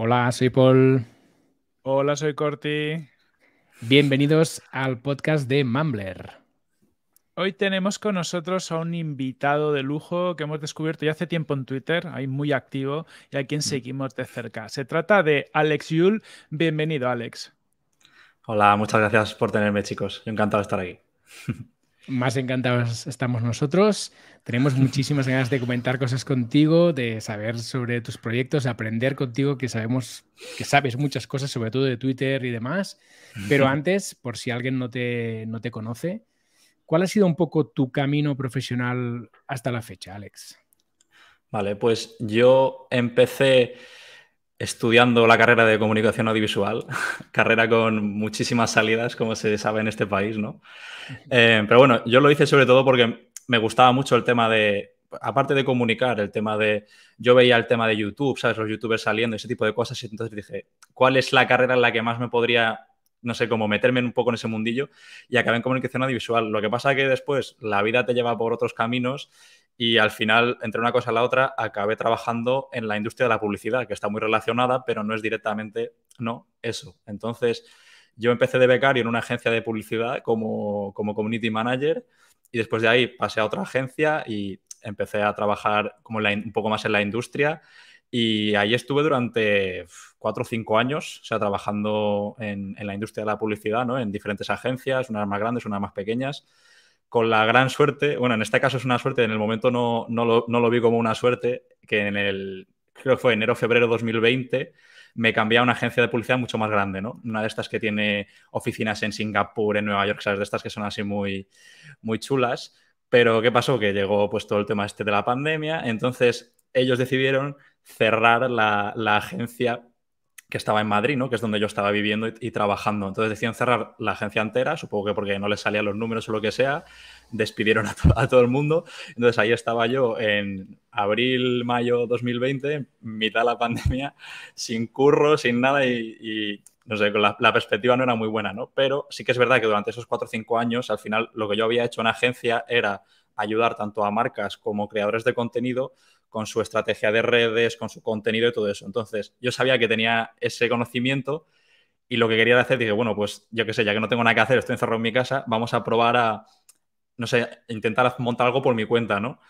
Hola, soy Paul. Hola, soy Corti. Bienvenidos al podcast de Mambler. Hoy tenemos con nosotros a un invitado de lujo que hemos descubierto ya hace tiempo en Twitter, ahí muy activo y a quien mm. seguimos de cerca. Se trata de Alex Yul. Bienvenido, Alex. Hola, muchas gracias por tenerme, chicos. Yo encantado de estar aquí. Más encantados estamos nosotros. Tenemos muchísimas ganas de comentar cosas contigo, de saber sobre tus proyectos, de aprender contigo, que sabemos que sabes muchas cosas, sobre todo de Twitter y demás. Pero antes, por si alguien no no te conoce, ¿cuál ha sido un poco tu camino profesional hasta la fecha, Alex? Vale, pues yo empecé estudiando la carrera de comunicación audiovisual, carrera con muchísimas salidas, como se sabe en este país, ¿no? Eh, pero bueno, yo lo hice sobre todo porque me gustaba mucho el tema de, aparte de comunicar, el tema de, yo veía el tema de YouTube, ¿sabes? Los youtubers saliendo, ese tipo de cosas, y entonces dije, ¿cuál es la carrera en la que más me podría no sé, cómo meterme un poco en ese mundillo y acabé en comunicación audiovisual. Lo que pasa es que después la vida te lleva por otros caminos y al final, entre una cosa y la otra, acabé trabajando en la industria de la publicidad, que está muy relacionada, pero no es directamente, no, eso. Entonces, yo empecé de becario en una agencia de publicidad como, como community manager y después de ahí pasé a otra agencia y empecé a trabajar como un poco más en la industria y ahí estuve durante cuatro o cinco años, o sea, trabajando en, la industria de la publicidad, ¿no? En diferentes agencias, unas más grandes, unas más pequeñas, con la gran suerte, bueno, en este caso es una suerte, en el momento no, no, lo, no lo vi como una suerte, que en el, creo que fue enero-febrero de 2020, me cambié a una agencia de publicidad mucho más grande, ¿no? Una de estas que tiene oficinas en Singapur, en Nueva York, ¿sabes? De estas que son así muy, muy chulas. Pero ¿qué pasó? Que llegó pues todo el tema este de la pandemia. Entonces ellos decidieron cerrar la, agencia que estaba en Madrid, ¿no? que es donde yo estaba viviendo y, trabajando. Entonces decían cerrar la agencia entera, supongo que porque no les salían los números o lo que sea, despidieron a, todo el mundo. Entonces ahí estaba yo en abril, mayo 2020, mitad de la pandemia, sin curro, sin nada y, no sé, la, perspectiva no era muy buena, ¿no? Pero sí que es verdad que durante esos cuatro o cinco años, al final lo que yo había hecho en agencia era ayudar tanto a marcas como creadores de contenido con su estrategia de redes, con su contenido y todo eso. Entonces, yo sabía que tenía ese conocimiento y lo que quería hacer, dije, bueno, pues yo qué sé, ya que no tengo nada que hacer, estoy encerrado en mi casa, vamos a probar a, no sé, intentar montar algo por mi cuenta, ¿no?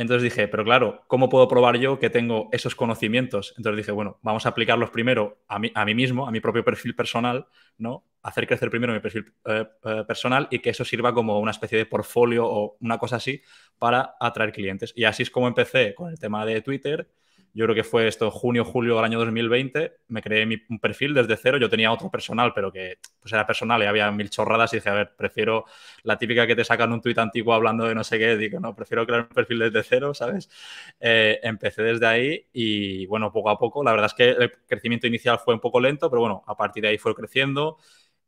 Entonces dije, pero claro, ¿cómo puedo probar yo que tengo esos conocimientos? Entonces dije, bueno, vamos a aplicarlos primero a mí, a mí mismo, a mi propio perfil personal, ¿no? Hacer crecer primero mi perfil eh, eh, personal y que eso sirva como una especie de portfolio o una cosa así para atraer clientes. Y así es como empecé con el tema de Twitter, yo creo que fue esto junio, julio del año 2020, me creé mi, un perfil desde cero, yo tenía otro personal, pero que pues era personal y había mil chorradas y dije, a ver, prefiero la típica que te sacan un tuit antiguo hablando de no sé qué, digo, no, prefiero crear un perfil desde cero, ¿sabes? Eh, empecé desde ahí y bueno, poco a poco, la verdad es que el crecimiento inicial fue un poco lento, pero bueno, a partir de ahí fue creciendo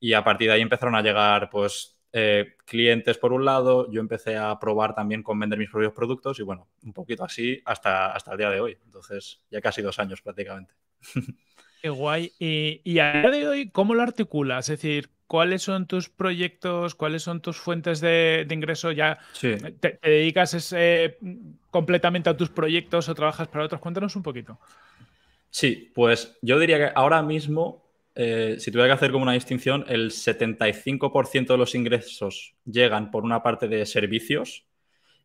y a partir de ahí empezaron a llegar pues eh, clientes por un lado, yo empecé a probar también con vender mis propios productos y bueno, un poquito así hasta, hasta el día de hoy. Entonces, ya casi dos años prácticamente. Qué guay. Y, a día de hoy, ¿cómo lo articulas? Es decir, ¿cuáles son tus proyectos? ¿Cuáles son tus fuentes de, ingreso? ¿Ya eh, te, dedicas eh, completamente a tus proyectos o trabajas para otros? Cuéntanos un poquito. Sí, pues yo diría que ahora mismo eh, si tuviera que hacer como una distinción, el 75% de los ingresos llegan por una parte de servicios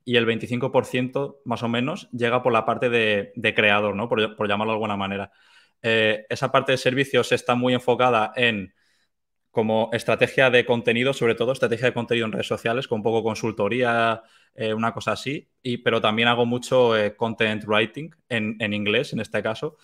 y el 25% más o menos llega por la parte de, creador, ¿no? Por, llamarlo de alguna manera. Eh, esa parte de servicios está muy enfocada en como estrategia de contenido, sobre todo estrategia de contenido en redes sociales, con un poco consultoría, eh, una cosa así, pero también hago mucho content writing en, en inglés, en este caso.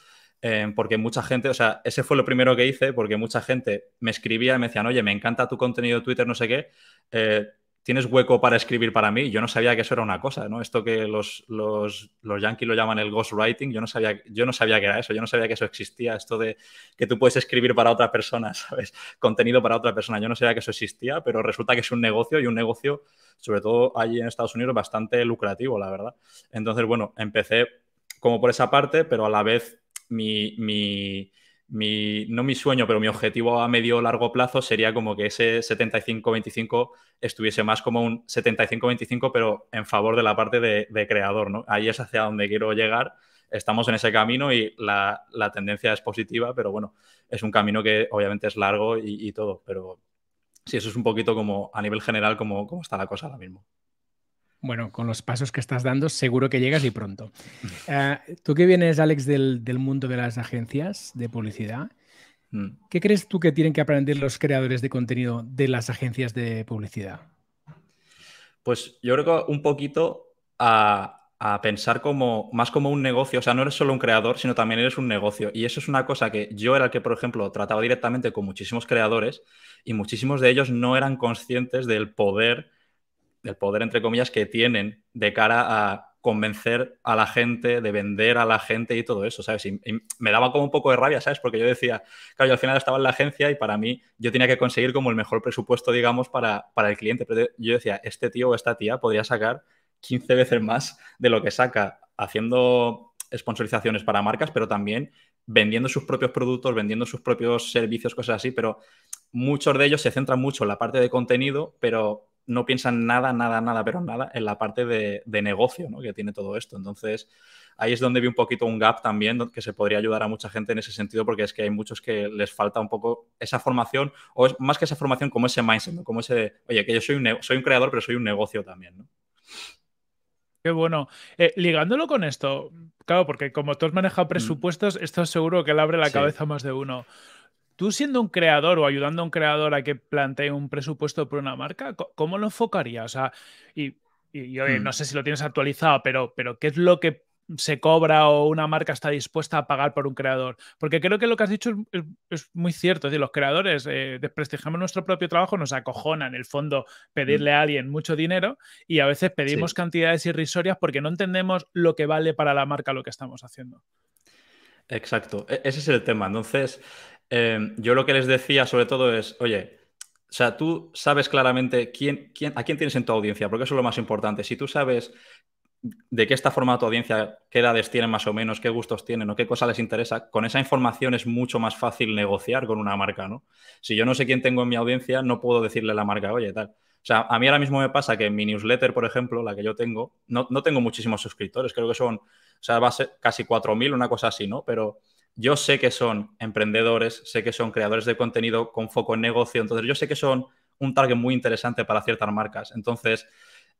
Eh, porque mucha gente, o sea, ese fue lo primero que hice, porque mucha gente me escribía y me decían, oye, me encanta tu contenido de Twitter, no sé qué, eh, tienes hueco para escribir para mí. Yo no sabía que eso era una cosa, ¿no? Esto que los, los, los yankees lo llaman el ghostwriting, yo no, sabía, yo no sabía que era eso, yo no sabía que eso existía, esto de que tú puedes escribir para otra persona, ¿sabes? Contenido para otra persona, yo no sabía que eso existía, pero resulta que es un negocio y un negocio, sobre todo allí en Estados Unidos, bastante lucrativo, la verdad. Entonces, bueno, empecé como por esa parte, pero a la vez mi, mi, no mi sueño, pero mi objetivo a medio largo plazo sería como que ese 75-25 estuviese más como un 75-25, pero en favor de la parte de, creador, ¿no? Ahí es hacia donde quiero llegar. Estamos en ese camino y la, la tendencia es positiva, pero bueno, es un camino que obviamente es largo y, todo, pero sí, eso es un poquito como a nivel general como, como está la cosa ahora mismo. Bueno, con los pasos que estás dando, seguro que llegas y pronto. Eh, tú que vienes, Alex, del, mundo de las agencias de publicidad, mm. ¿qué crees tú que tienen que aprender los creadores de contenido de las agencias de publicidad? Pues yo creo que un poquito a, pensar como más como un negocio, o sea, no eres solo un creador, sino también eres un negocio. Y eso es una cosa que yo era el que, por ejemplo, trataba directamente con muchísimos creadores y muchísimos de ellos no eran conscientes del poder el poder, entre comillas, que tienen de cara a convencer a la gente, de vender a la gente y todo eso, ¿sabes? Y, me daba como un poco de rabia, ¿sabes? Porque yo decía, claro, yo al final estaba en la agencia y para mí yo tenía que conseguir como el mejor presupuesto, digamos, para, para el cliente. Pero yo decía, este tío o esta tía podría sacar 15 veces más de lo que saca haciendo sponsorizaciones para marcas, pero también vendiendo sus propios productos, vendiendo sus propios servicios, cosas así, pero muchos de ellos se centran mucho en la parte de contenido, pero no piensan nada, nada, nada, pero nada en la parte de, negocio ¿no? que tiene todo esto. Entonces, ahí es donde vi un poquito un gap también, que se podría ayudar a mucha gente en ese sentido, porque es que hay muchos que les falta un poco esa formación, o es, más que esa formación, como ese mindset, como ese, oye, que yo soy un, soy un creador, pero soy un negocio también. ¿no? Qué bueno. Eh, ligándolo con esto, claro, porque como tú has manejado presupuestos, esto seguro que le abre la cabeza más de uno tú siendo un creador o ayudando a un creador a que plantee un presupuesto por una marca, ¿cómo lo enfocaría? O sea, y, hmm. no sé si lo tienes actualizado, pero, pero ¿qué es lo que se cobra o una marca está dispuesta a pagar por un creador. Porque creo que lo que has dicho es, muy cierto. Es decir, los creadores eh, desprestigiamos nuestro propio trabajo, nos acojona en el fondo pedirle hmm. a alguien mucho dinero y a veces pedimos cantidades irrisorias porque no entendemos lo que vale para la marca lo que estamos haciendo. Exacto, e-, ese es el tema. Entonces, Em, yo lo que les decía sobre todo es, oye, o sea, tú sabes claramente quién, a quién tienes en tu audiencia, porque eso es lo más importante. Si tú sabes de qué está formada tu audiencia, qué edades tienen más o menos, qué gustos tienen o qué cosa les interesa, con esa información es mucho más fácil negociar con una marca, ¿no? Si yo no sé quién tengo en mi audiencia, no puedo decirle a la marca, oye, tal. O sea, a mí ahora mismo me pasa que en mi newsletter, por ejemplo, la que yo tengo, no, no tengo muchísimos suscriptores, creo que son, o sea, va a ser casi 4.000, una cosa así, ¿no? Pero yo sé que son emprendedores, sé que son creadores de contenido con foco en negocio, entonces yo sé que son un target muy interesante para ciertas marcas. Entonces,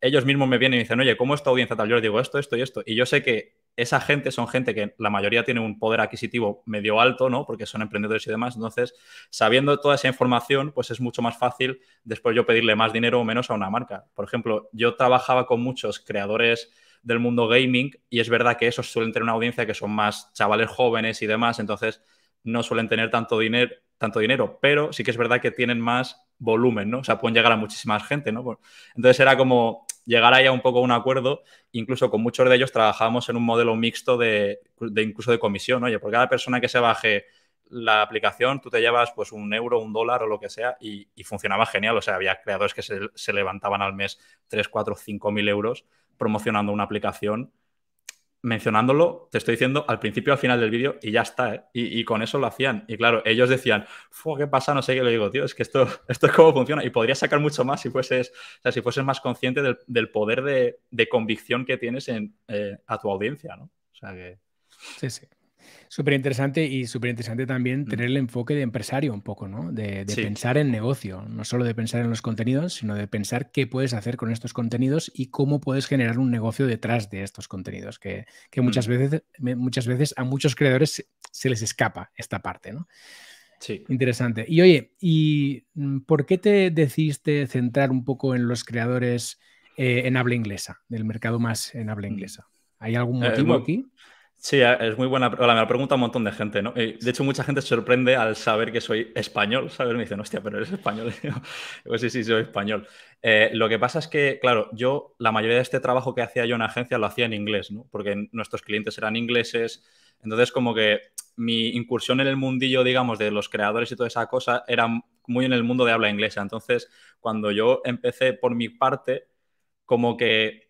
ellos mismos me vienen y dicen, oye, ¿cómo es tu audiencia tal? Yo les digo esto, esto y esto. Y yo sé que esa gente son gente que la mayoría tiene un poder adquisitivo medio alto, ¿no? Porque son emprendedores y demás. Entonces, sabiendo toda esa información, pues es mucho más fácil después yo pedirle más dinero o menos a una marca. Por ejemplo, yo trabajaba con muchos creadores del mundo gaming y es verdad que esos suelen tener una audiencia que son más chavales jóvenes y demás, entonces no suelen tener tanto dinero, tanto dinero, pero sí que es verdad que tienen más volumen, ¿no? O sea, pueden llegar a muchísima gente, ¿no? Entonces era como llegar ahí a un poco un acuerdo, incluso con muchos de ellos trabajábamos en un modelo mixto de, incluso de comisión, oye, por cada persona que se baje la aplicación, tú te llevas pues un euro, un dólar o lo que sea y, funcionaba genial, o sea, había creadores que se, se levantaban al mes 3, 4, 5 mil euros promocionando una aplicación mencionándolo, te estoy diciendo al principio al final del vídeo y ya está, ¿eh? y, con eso lo hacían. Y claro, ellos decían, ¿qué pasa? No sé qué le digo, tío, es que esto, esto es cómo funciona. Y podría sacar mucho más si fueses, o sea, si fueses más consciente del, poder de, convicción que tienes en, eh, a tu audiencia, ¿no? O sea que. Sí, sí. Súper interesante y súper interesante también tener el enfoque de empresario un poco, ¿no? De, pensar en negocio, no solo de pensar en los contenidos, sino de pensar qué puedes hacer con estos contenidos y cómo puedes generar un negocio detrás de estos contenidos, que, muchas, veces, muchas veces a muchos creadores se les escapa esta parte, ¿no? Sí. Interesante. Y oye, ¿y mm, por qué te decidiste centrar un poco en los creadores eh, en habla inglesa, del mercado más en habla mm. inglesa? ¿Hay algún eh, motivo aquí? Sí, eh, es muy buena. Hola, me la pregunta un montón de gente, ¿no? De hecho, mucha gente se sorprende al saber que soy español, ¿sabes? Me dicen, hostia, pero eres español. pues sí, sí, soy español. Eh, lo que pasa es que, claro, yo la mayoría de este trabajo que hacía yo en agencia lo hacía en inglés, ¿no? Porque nuestros clientes eran ingleses. Entonces, como que mi incursión en el mundillo, digamos, de los creadores y toda esa cosa era muy en el mundo de habla inglesa. Entonces, cuando yo empecé por mi parte, como que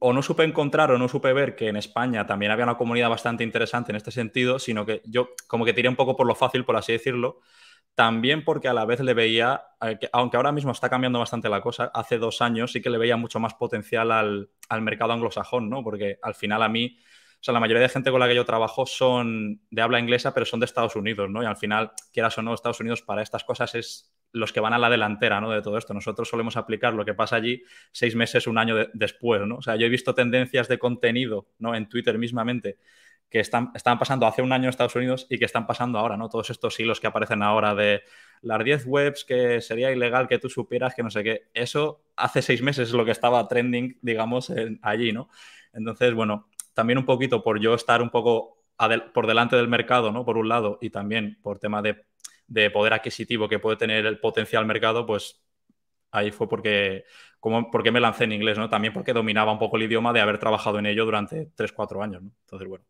o no supe encontrar o no supe ver que en España también había una comunidad bastante interesante en este sentido, sino que yo como que tiré un poco por lo fácil, por así decirlo, también porque a la vez le veía, eh, aunque ahora mismo está cambiando bastante la cosa, hace dos años sí que le veía mucho más potencial al, mercado anglosajón, ¿no? Porque al final a mí, o sea, la mayoría de gente con la que yo trabajo son de habla inglesa, pero son de Estados Unidos, ¿no? Y al final, quieras o no, Estados Unidos para estas cosas es los que van a la delantera ¿no? de todo esto. Nosotros solemos aplicar lo que pasa allí seis meses, un año después. ¿no? O sea, yo he visto tendencias de contenido ¿no? en Twitter mismamente que están, están pasando hace un año en Estados Unidos y que están pasando ahora, ¿no? Todos estos hilos que aparecen ahora de las 10 webs que sería ilegal que tú supieras que no sé qué. Eso hace seis meses es lo que estaba trending, digamos, allí, ¿no? Entonces, bueno, también un poquito por yo estar un poco por delante del mercado, ¿no? Por un lado, y también por tema de de poder adquisitivo que puede tener el potencial mercado, pues ahí fue porque, como, porque me lancé en inglés, ¿no? También porque dominaba un poco el idioma de haber trabajado en ello durante 3, 4 años, ¿no? Entonces, bueno.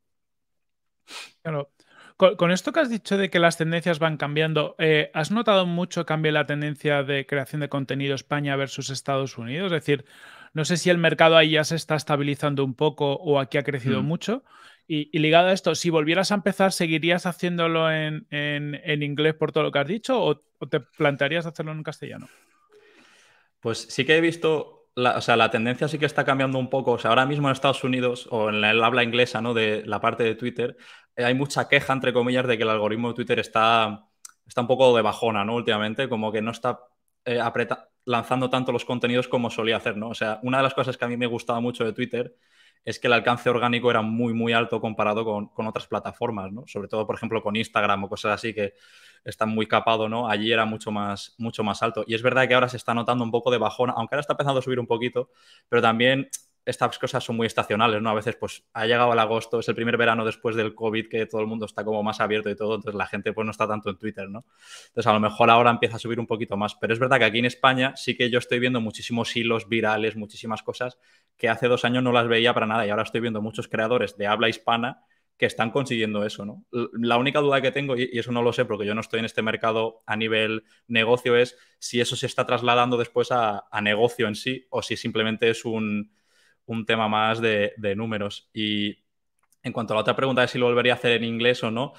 Claro. Con, esto que has dicho de que las tendencias van cambiando, eh, ¿has notado mucho cambio en la tendencia de creación de contenido España versus Estados Unidos? Es decir, no sé si el mercado ahí ya se está estabilizando un poco o aquí ha crecido mm. mucho, y, ligado a esto, si volvieras a empezar, ¿seguirías haciéndolo en, inglés por todo lo que has dicho o, te plantearías hacerlo en castellano? Pues sí que he visto, la, o sea, la tendencia sí que está cambiando un poco. O sea, ahora mismo en Estados Unidos o en el habla inglesa, ¿no? De la parte de Twitter, eh, hay mucha queja, entre comillas, de que el algoritmo de Twitter está, está un poco de bajona, ¿no? Últimamente, como que no está eh, lanzando tanto los contenidos como solía hacer, ¿no? O sea, una de las cosas que a mí me gustaba mucho de Twitter es que el alcance orgánico era muy, muy alto comparado con, otras plataformas, ¿no? Sobre todo, por ejemplo, con Instagram o cosas así que están muy capado, ¿no? Allí era mucho más, mucho más alto. Y es verdad que ahora se está notando un poco de bajón, aunque ahora está empezando a subir un poquito, pero también estas cosas son muy estacionales, ¿no? A veces, pues, ha llegado el agosto, es el primer verano después del COVID que todo el mundo está como más abierto y todo, entonces la gente, pues, no está tanto en Twitter, ¿no? Entonces, a lo mejor ahora empieza a subir un poquito más, pero es verdad que aquí en España sí que yo estoy viendo muchísimos hilos virales, muchísimas cosas que hace dos años no las veía para nada y ahora estoy viendo muchos creadores de habla hispana que están consiguiendo eso, ¿no? La única duda que tengo, y eso no lo sé porque yo no estoy en este mercado a nivel negocio, es si eso se está trasladando después a, a negocio en sí o si simplemente es un un tema más de, números. Y en cuanto a la otra pregunta de si lo volvería a hacer en inglés o no,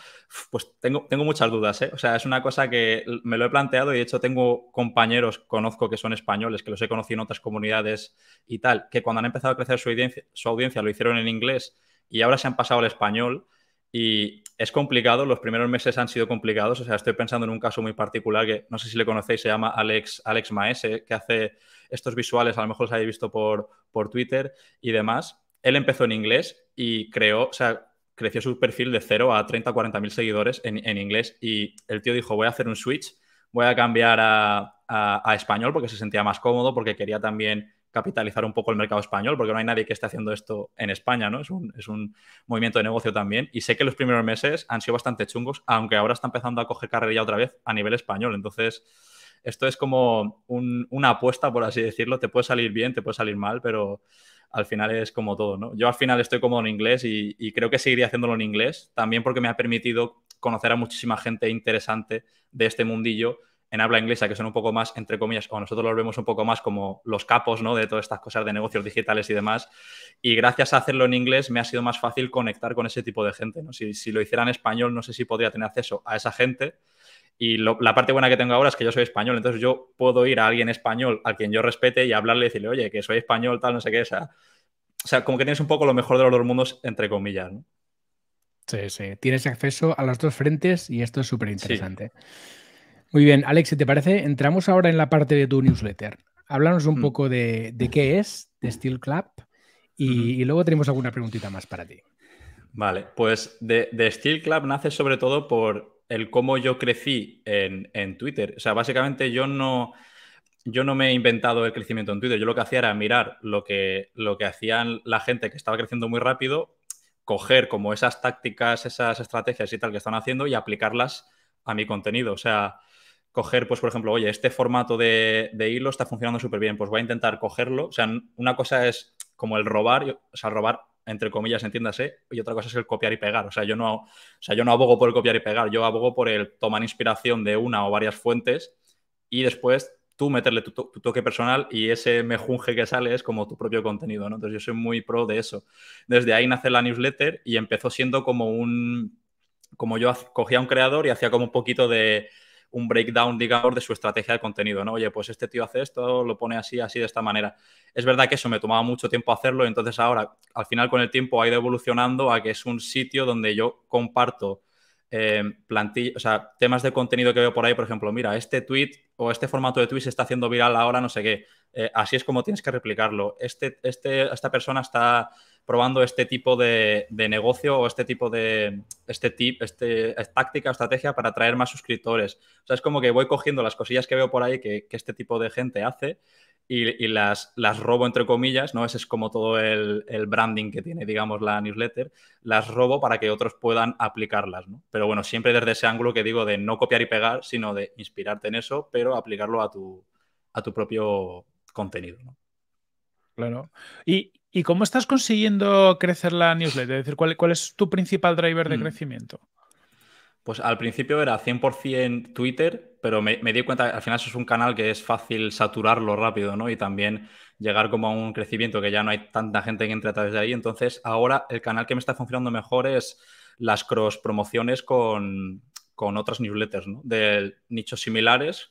pues tengo, tengo muchas dudas. ¿eh? O sea, es una cosa que me lo he planteado y de hecho tengo compañeros, conozco que son españoles, que los he conocido en otras comunidades y tal, que cuando han empezado a crecer su audiencia, su audiencia lo hicieron en inglés y ahora se han pasado al español y es complicado, los primeros meses han sido complicados. O sea, estoy pensando en un caso muy particular que no sé si le conocéis, se llama Alex, Alex Maese, que hace estos visuales a lo mejor los habéis visto por, por Twitter y demás. Él empezó en inglés y creó, o sea, creció su perfil de 0 a 30, 40 mil seguidores en, inglés y el tío dijo, voy a hacer un switch, voy a cambiar a, español porque se sentía más cómodo, porque quería también capitalizar un poco el mercado español, porque no hay nadie que esté haciendo esto en España, ¿no? Es un, es un, movimiento de negocio también. Y sé que los primeros meses han sido bastante chungos, aunque ahora está empezando a coger carrera otra vez a nivel español. Entonces, esto es como una apuesta, por así decirlo. Te puede salir bien, te puede salir mal, pero al final es como todo, ¿no? Yo al final estoy como en inglés y, creo que seguiría haciéndolo en inglés, también porque me ha permitido conocer a muchísima gente interesante de este mundillo en habla inglesa, que son un poco más, entre comillas, o nosotros los vemos un poco más como los capos, ¿no? De todas estas cosas de negocios digitales y demás. Y gracias a hacerlo en inglés me ha sido más fácil conectar con ese tipo de gente, ¿no? si lo hiciera en español, no sé si podría tener acceso a esa gente y la parte buena que tengo ahora es que yo soy español, entonces yo puedo ir a alguien español al quien yo respete y hablarle y decirle, oye, que soy español, tal, no sé qué. O sea, o sea como que tienes un poco lo mejor de los dos mundos, entre comillas, Sí, sí. Tienes acceso a los dos frentes y esto es súper interesante. Muy bien, Alex, te parece, entramos ahora en la parte de tu newsletter. Háblanos un mm. poco de, de, qué es The Steel Club y, luego tenemos alguna preguntita más para ti. Vale, pues de The Steel Club nace sobre todo por el cómo yo crecí en, en, Twitter. O sea, básicamente yo no, yo no me he inventado el crecimiento en Twitter. Yo lo que hacía era mirar lo que, lo que hacían la gente que estaba creciendo muy rápido, coger como esas tácticas, esas estrategias y tal que están haciendo y aplicarlas a mi contenido. O sea, coger, pues, por ejemplo, oye, este formato de, de hilo está funcionando súper bien, pues voy a intentar cogerlo. O sea, una cosa es como el robar, o sea, robar entre comillas, entiéndase, y otra cosa es el copiar y pegar. O sea, yo no, sea, yo no abogo por el copiar y pegar, yo abogo por el tomar inspiración de una o varias fuentes y después tú meterle tu, toque personal y ese mejunje que sale es como tu propio contenido, ¿no? Entonces yo soy muy pro de eso. Desde ahí nace la newsletter y empezó siendo como un... como yo cogía a un creador y hacía como un poquito de un breakdown, digamos, de su estrategia de contenido, ¿no? Oye, pues este tío hace esto, lo pone así, así, de esta manera. Es verdad que eso me tomaba mucho tiempo hacerlo, entonces ahora, al final, con el tiempo ha ido evolucionando a que es un sitio donde yo comparto eh, o sea, temas de contenido que veo por ahí, por ejemplo, mira, este tweet o este formato de tweet se está haciendo viral ahora, no sé qué. Eh, así es como tienes que replicarlo. Este, este, esta persona está probando este tipo de, negocio o este tipo de este tip, este, táctica estrategia para atraer más suscriptores. O sea, es como que voy cogiendo las cosillas que veo por ahí que, este tipo de gente hace y, las, las, robo entre comillas, ¿no? Ese es como todo el, branding que tiene, digamos, la newsletter, las robo para que otros puedan aplicarlas, ¿no? Pero bueno, siempre desde ese ángulo que digo de no copiar y pegar, sino de inspirarte en eso, pero aplicarlo a tu, a tu propio contenido, ¿no? Claro. Y, ¿Y cómo estás consiguiendo crecer la newsletter? Es decir, ¿cuál, es tu principal driver de mm. crecimiento? Pues al principio era 100% Twitter, pero me, di cuenta que al final eso es un canal que es fácil saturarlo rápido, ¿no? Y también llegar como a un crecimiento que ya no hay tanta gente que entre a través de ahí. Entonces, ahora el canal que me está funcionando mejor es las cross promociones con, otras newsletters, ¿no? De nichos similares.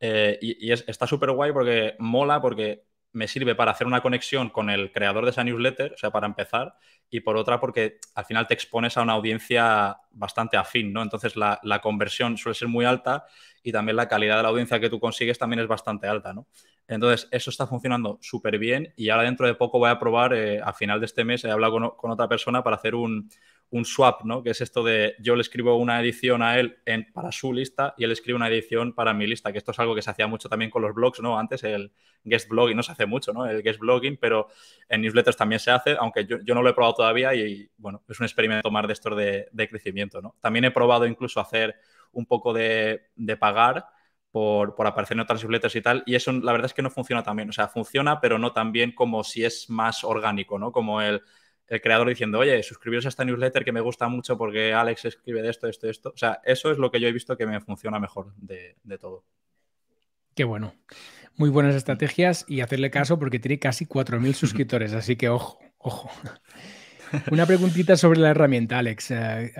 Eh, y, está súper guay porque mola, porque me sirve para hacer una conexión con el creador de esa newsletter, o sea, para empezar, y por otra porque al final te expones a una audiencia bastante afín, ¿no? Entonces la, conversión suele ser muy alta y también la calidad de la audiencia que tú consigues también es bastante alta, ¿no? Entonces eso está funcionando súper bien y ahora dentro de poco voy a probar, eh, a final de este mes he hablado con otra persona para hacer un, un swap, ¿no? Que es esto de yo le escribo una edición a él en, para su lista y él escribe una edición para mi lista, que esto es algo que se hacía mucho también con los blogs, ¿no? Antes el guest blogging, no se hace mucho, ¿no? El guest blogging, pero en newsletters también se hace, aunque yo, no lo he probado todavía y, bueno, es un experimento más de esto de, de crecimiento, ¿no? También he probado incluso hacer un poco de, pagar, por, por, aparecer en otras newsletters y tal. Y eso la verdad es que no funciona tan bien. O sea, funciona, pero no tan bien como si es más orgánico, ¿no? Como el, el creador diciendo, oye, suscribiros a esta newsletter que me gusta mucho porque Alex escribe de esto, de esto, de esto. O sea, eso es lo que yo he visto que me funciona mejor de, todo. Qué bueno. Muy buenas estrategias y hacerle caso porque tiene casi 4.000 suscriptores, así que ojo, ojo. Una preguntita sobre la herramienta, Alex. Eh,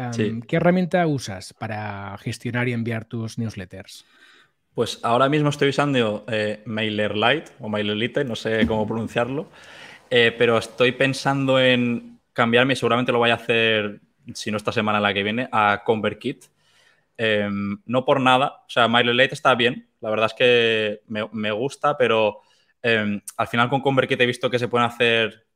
¿Qué herramienta usas para gestionar y enviar tus newsletters? Pues ahora mismo estoy usando eh, MailerLite o MailerLite, no sé cómo pronunciarlo. Eh, pero estoy pensando en cambiarme, seguramente lo voy a hacer, si no esta semana la que viene, a ConvertKit. Em, no por nada, o sea, MailerLite está bien, la verdad es que me, gusta, pero em, al final con ConvertKit he visto que se pueden hacer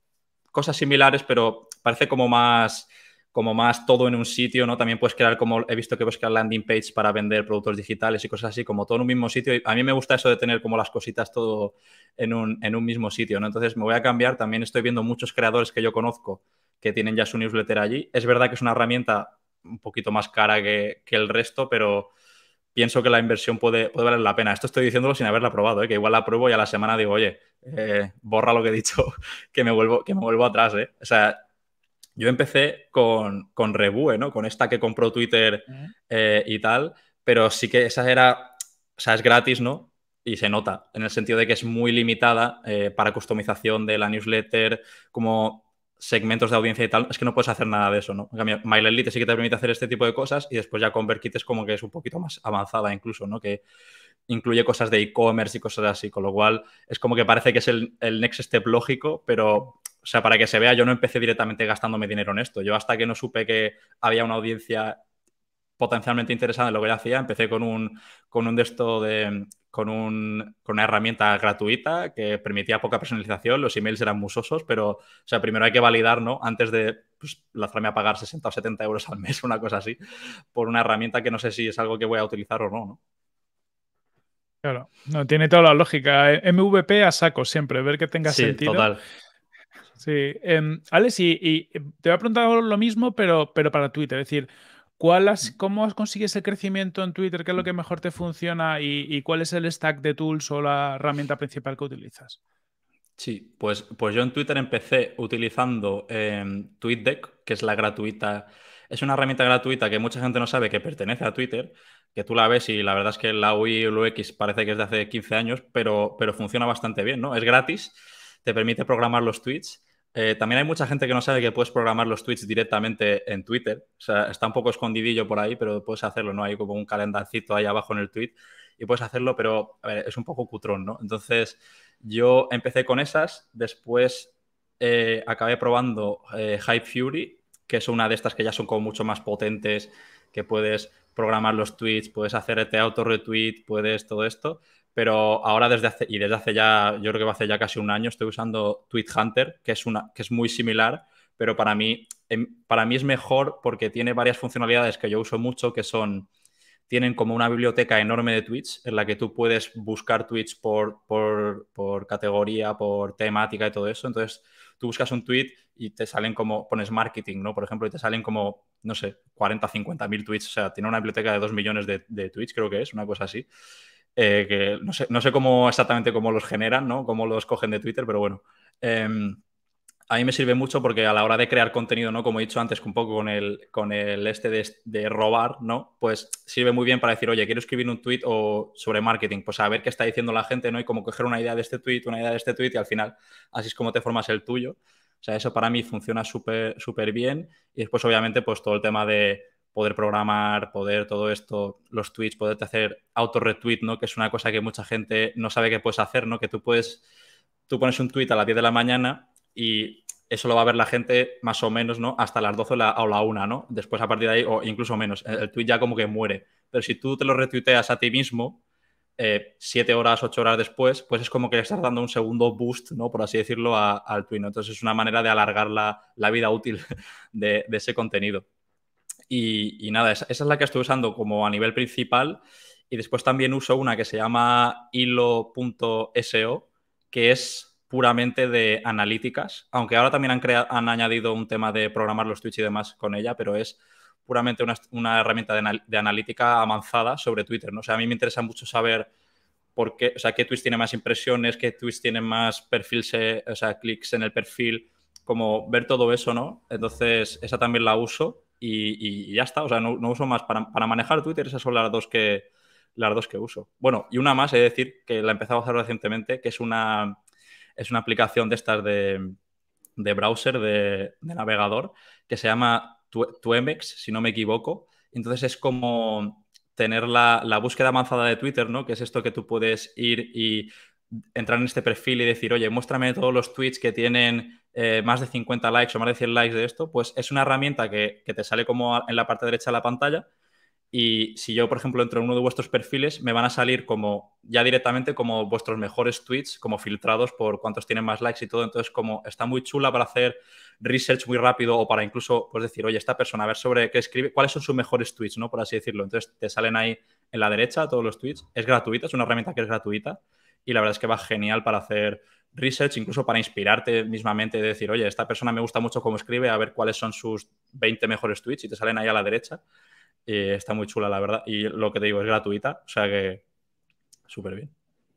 cosas similares, pero parece como más como más todo en un sitio, ¿no? También puedes crear, como he visto que puedes crear landing page para vender productos digitales y cosas así, como todo en un mismo sitio. Y a mí me gusta eso de tener como las cositas todo en un, mismo sitio, ¿no? Entonces me voy a cambiar. También estoy viendo muchos creadores que yo conozco que tienen ya su newsletter allí. Es verdad que es una herramienta un poquito más cara que, el resto, pero pienso que la inversión puede, puede, valer la pena. Esto estoy diciéndolo sin haberla probado, ¿eh? que igual la pruebo y a la semana digo, oye, eh, borra lo que he dicho, que me vuelvo, que me vuelvo atrás. ¿eh? O sea, yo empecé con, con Rebue, ¿no? Con esta que compró Twitter eh, y tal, pero sí que esa era, o sea, es gratis, ¿no? Y se nota, en el sentido de que es muy limitada eh, para customización de la newsletter, como segmentos de audiencia y tal, es que no puedes hacer nada de eso, ¿no? En cambio, sí que te permite hacer este tipo de cosas y después ya ConvertKit es como que es un poquito más avanzada incluso, ¿no? Que incluye cosas de e-commerce y cosas así, con lo cual es como que parece que es el, el next step lógico, pero o sea, para que se vea, yo no empecé directamente gastándome dinero en esto. Yo hasta que no supe que había una audiencia potencialmente interesada en lo que yo hacía, empecé con un, con un de de, con, un, con, una herramienta gratuita que permitía poca personalización, los emails eran musosos, pero, o sea, primero hay que validar, ¿no? Antes de pues, lanzarme a pagar 60 o 70 euros al mes, una cosa así, por una herramienta que no sé si es algo que voy a utilizar o no, ¿no? Claro, no, tiene toda la lógica. E-, MVP a saco siempre, ver que tenga sentido. Total. Sí, em, Alex, y, em, te voy a preguntar lo mismo, pero, pero para Twitter. Es decir, ¿cuál has, ¿cómo consigues el crecimiento en Twitter? ¿Qué es lo que mejor te funciona? ¿Y, cuál es el stack de tools o la herramienta principal que utilizas? Sí, pues, pues yo en Twitter empecé utilizando em, TweetDeck, que es la gratuita. Es una herramienta gratuita que mucha gente no sabe que pertenece a Twitter, que tú la ves y la verdad es que la UI UX parece que es de hace 15 años, pero, pero funciona bastante bien, ¿no? Es gratis, te permite programar los tweets eh, también hay mucha gente que no sabe que puedes programar los tweets directamente en Twitter. O sea, está un poco escondidillo por ahí, pero puedes hacerlo, ¿no? Hay como un calendarcito ahí abajo en el tweet y puedes hacerlo, pero es un poco cutrón, ¿no? Entonces, yo empecé con esas, después eh, acabé probando eh, Hype Fury, que es una de estas que ya son como mucho más potentes, que puedes programar los tweets, puedes hacer este auto retweet, puedes todo esto pero ahora desde hace, y desde hace ya, yo creo que hace ya casi un año, estoy usando Tweet Hunter, que es, una, que es muy similar, pero para mí, em, para mí es mejor porque tiene varias funcionalidades que yo uso mucho, que son, tienen como una biblioteca enorme de tweets en la que tú puedes buscar tweets por, por, por categoría, por temática y todo eso. Entonces, tú buscas un tweet y te salen como, pones marketing, ¿no? Por ejemplo, y te salen como, no sé, 40, 50 mil tweets. O sea, tiene una biblioteca de 2 millones de, de tweets, creo que es, una cosa así. Eh, que no sé, no sé, cómo exactamente cómo los generan, ¿no? Cómo los cogen de Twitter, pero bueno. Em, a mí me sirve mucho porque a la hora de crear contenido, ¿no? Como he dicho antes, un poco con el, con el este de, robar, ¿no? Pues sirve muy bien para decir, oye, quiero escribir un tweet o sobre marketing, pues a ver qué está diciendo la gente, ¿no? Y como coger una idea de este tweet, una idea de este tweet y al final así es como te formas el tuyo. O sea, eso para mí funciona súper, súper bien. Y después, obviamente, pues todo el tema de poder programar, poder todo esto, los tweets, poderte hacer auto-retweet, ¿no? Que es una cosa que mucha gente no sabe que puedes hacer, ¿no? Que tú puedes, tú pones un tweet a las 10 de la mañana y eso lo va a ver la gente más o menos, ¿no? Hasta las 12 o la, 1, ¿no? Después a partir de ahí, o incluso menos, el, tweet ya como que muere. Pero si tú te lo retuiteas a ti mismo, eh, siete horas, ocho horas después, pues es como que le estás dando un segundo boost, ¿no? Por así decirlo, al tweet. Entonces es una manera de alargar la, vida útil de, ese contenido. Y, nada, esa, es la que estoy usando como a nivel principal. Y después también uso una que se llama hilo.so, que es puramente de analíticas, aunque ahora también han, han añadido un tema de programar los tweets y demás con ella, pero es puramente una, herramienta de, analítica avanzada sobre Twitter. ¿no? O sea, a mí me interesa mucho saber por qué, o sea, tweets tiene más impresiones, qué tweets tiene más perfil, eh, o sea, clics en el perfil, como ver todo eso, ¿no? Entonces, esa también la uso y, ya está. O sea, no, uso más. Para, manejar Twitter, esas son las dos, que, las dos que uso. Bueno, y una más, es decir que la he empezado a usar recientemente, que es una, es una aplicación de estas de, browser, de, navegador, que se llama Tuemex, si no me equivoco. Entonces es como tener la, la búsqueda avanzada de Twitter, ¿no? Que es esto que tú puedes ir y entrar en este perfil y decir, oye, muéstrame todos los tweets que tienen eh, más de 50 likes o más de 100 likes de esto, pues es una herramienta que, te sale como en la parte derecha de la pantalla. Y si yo, por ejemplo, entro en uno de vuestros perfiles, me van a salir como ya directamente como vuestros mejores tweets, como filtrados por cuántos tienen más likes y todo. Entonces, como está muy chula para hacer research muy rápido o para incluso pues, decir, oye, esta persona, a ver sobre qué escribe, cuáles son sus mejores tweets, ¿no? Por así decirlo. Entonces, te salen ahí en la derecha todos los tweets. Es gratuita, es una herramienta que es gratuita y la verdad es que va genial para hacer research, incluso para inspirarte mismamente, de decir, oye, esta persona me gusta mucho cómo escribe, a ver cuáles son sus 20 mejores tweets y te salen ahí a la derecha. Y está muy chula, la verdad. Y lo que te digo, es gratuita, o sea que súper bien.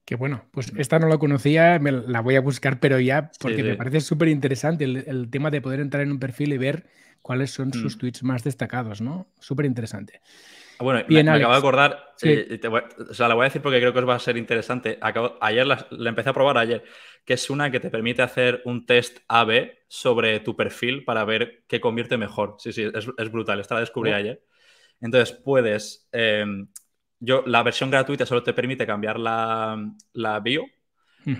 Qué bueno, pues esta no la conocía, me la voy a buscar, pero ya, porque me parece súper interesante el, tema de poder entrar en un perfil y ver cuáles son sus mm. tweets más destacados, ¿no? Súper interesante. Ah, bueno, me, acabo de acordar, se o sea, la voy a decir porque creo que os va a ser interesante. ayer la, empecé a probar ayer, que es una que te permite hacer un test a sobre tu perfil para ver qué convierte mejor. Sí, sí, es, brutal. Esta la descubrí oh. ayer. Entonces puedes, em, yo, la versión gratuita solo te permite cambiar la, la bio,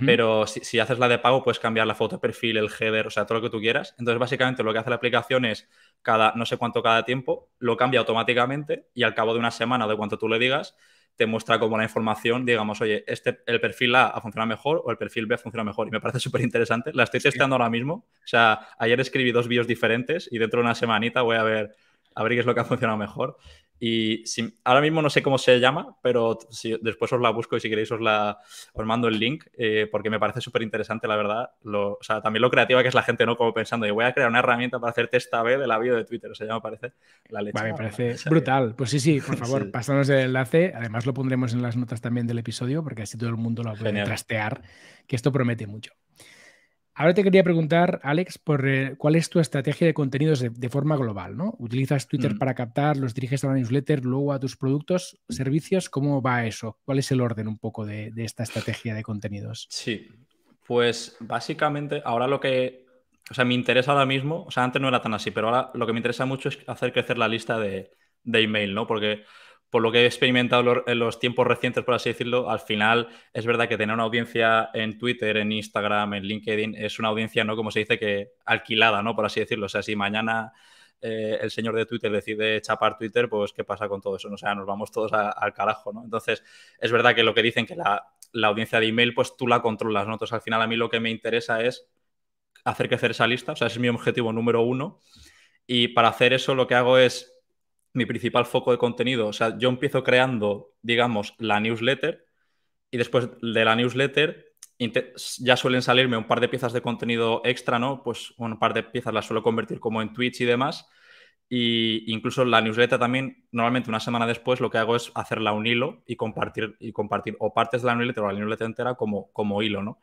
pero si, haces la de pago, puedes cambiar la foto de perfil, el header, o sea, todo lo que tú quieras. Entonces, básicamente, lo que hace la aplicación es cada, no sé cuánto cada tiempo, lo cambia automáticamente y al cabo de una semana o de cuanto tú le digas, te muestra como la información, digamos, oye, este, el perfil A ha funcionado mejor o el perfil B funciona mejor. Y me parece súper interesante. La estoy testeando ahora mismo. O sea, ayer escribí dos vídeos diferentes y dentro de una semanita voy a ver a ver qué es lo que ha funcionado mejor. Y si, ahora mismo no sé cómo se llama, pero después os la busco y si queréis os, la, os mando el link, eh, porque me parece súper interesante, la verdad. Lo, o sea, también lo creativa que es la gente, ¿no? Como pensando, yo voy a crear una herramienta para hacer test A-B de la bio de Twitter, o sea, me parece la leche. me parece brutal. Pues sí, sí, por favor, pásanos el enlace. Además lo pondremos en las notas también del episodio, porque así todo el mundo lo puede trastear, que esto promete mucho. Ahora te quería preguntar, Alex, eh, cuál es tu estrategia de contenidos de, forma global, ¿no? ¿Utilizas Twitter mm. para captar, los diriges a la newsletter, luego a tus productos, servicios? ¿Cómo va eso? ¿Cuál es el orden un poco de, esta estrategia de contenidos? Sí, pues básicamente ahora lo que, o sea, me interesa ahora mismo, o sea, antes no era tan así, pero ahora lo que me interesa mucho es hacer crecer la lista de, de email, ¿no? Porque por lo que he experimentado en los tiempos recientes, por así decirlo, al final es verdad que tener una audiencia en Twitter, en Instagram, en LinkedIn, es una audiencia, ¿no? Como se dice, que alquilada, ¿no? Por así decirlo. O sea, si mañana eh, el señor de Twitter decide chapar Twitter, pues ¿qué pasa con todo eso? O sea, nos vamos todos al carajo, ¿no? Entonces, es verdad que lo que dicen que la, la audiencia de email, pues tú la controlas, ¿no? Entonces, al final a mí lo que me interesa es hacer crecer esa lista, o sea, ese es mi objetivo número uno. Y para hacer eso lo que hago es mi principal foco de contenido. O sea, yo empiezo creando, digamos, la newsletter y después de la newsletter ya suelen salirme un par de piezas de contenido extra, ¿no? Pues un par de piezas las suelo convertir como en Twitch y demás. Y incluso la newsletter también, normalmente una semana después, lo que hago es hacerla un hilo y compartir, y compartir o partes de la newsletter o la newsletter entera como, como hilo, ¿no?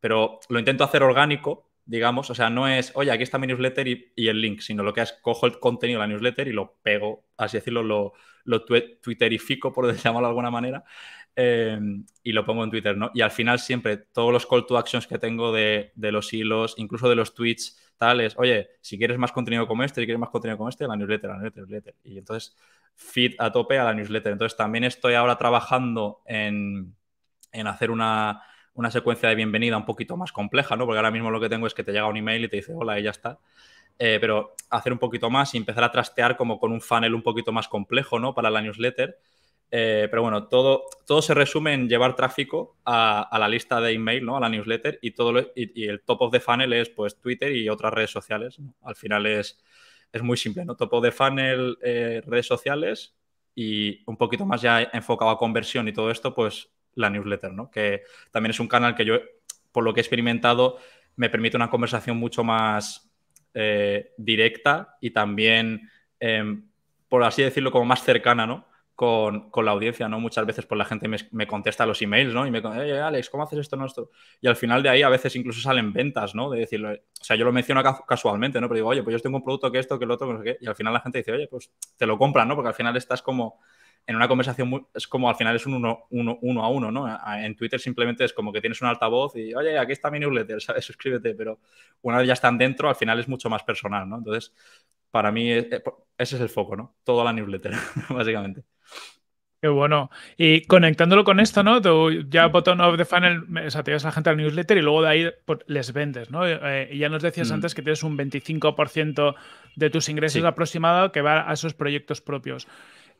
Pero lo intento hacer orgánico digamos, o sea, no es, oye, aquí está mi newsletter y, el link, sino lo que es, cojo el contenido de la newsletter y lo pego, así decirlo, lo, lo twitterifico, por llamarlo de alguna manera, em, y lo pongo en Twitter, ¿no? Y al final siempre todos los call to actions que tengo de, los hilos, incluso de los tweets, tales, oye, si quieres más contenido como este, si quieres más contenido como este, la newsletter, la newsletter, la newsletter. Y entonces, feed a tope a la newsletter. Entonces, también estoy ahora trabajando en hacer una una secuencia de bienvenida un poquito más compleja, ¿no? Porque ahora mismo lo que tengo es que te llega un email y te dice hola y ya está. Eh, pero hacer un poquito más y empezar a trastear como con un funnel un poquito más complejo, ¿no? Para la newsletter. Eh, pero bueno, todo, todo se resume en llevar tráfico a, la lista de email, ¿no? A la newsletter y todo y, el top of the funnel es pues Twitter y otras redes sociales. Al final es, es muy simple, ¿no? Top of the funnel, eh, redes sociales y un poquito más ya enfocado a conversión y todo esto, pues la newsletter, ¿no? Que también es un canal que yo, por lo que he experimentado, me permite una conversación mucho más eh, directa y también, em, por así decirlo, como más cercana, Con, la audiencia, ¿no? Muchas veces pues, la gente me, contesta los emails, ¿no? Y me oye, Alex, ¿cómo haces esto nuestro? Y al final de ahí a veces incluso salen ventas, ¿no? De decirlo, o sea, yo lo menciono casualmente, ¿no? Pero digo, oye, pues yo tengo un producto que esto, que el otro, Y al final la gente dice, oye, pues te lo compran, ¿no? Porque al final estás como en una conversación es como al final es un uno, a uno, ¿no? En Twitter simplemente es como que tienes un altavoz y, oye, aquí está mi newsletter, ¿sabes? Suscríbete, pero una vez ya están dentro, al final es mucho más personal, ¿no? Entonces, para mí eh, eh, ese es el foco, ¿no? Toda la newsletter, básicamente. Qué bueno. Y conectándolo con esto, ¿no? ya mm. botón of the funnel, o sea, te llevas a la gente al newsletter y luego de ahí pues, les vendes, ¿no? Eh, y ya nos decías mm. antes que tienes un 25% de tus ingresos aproximado que va a esos proyectos propios.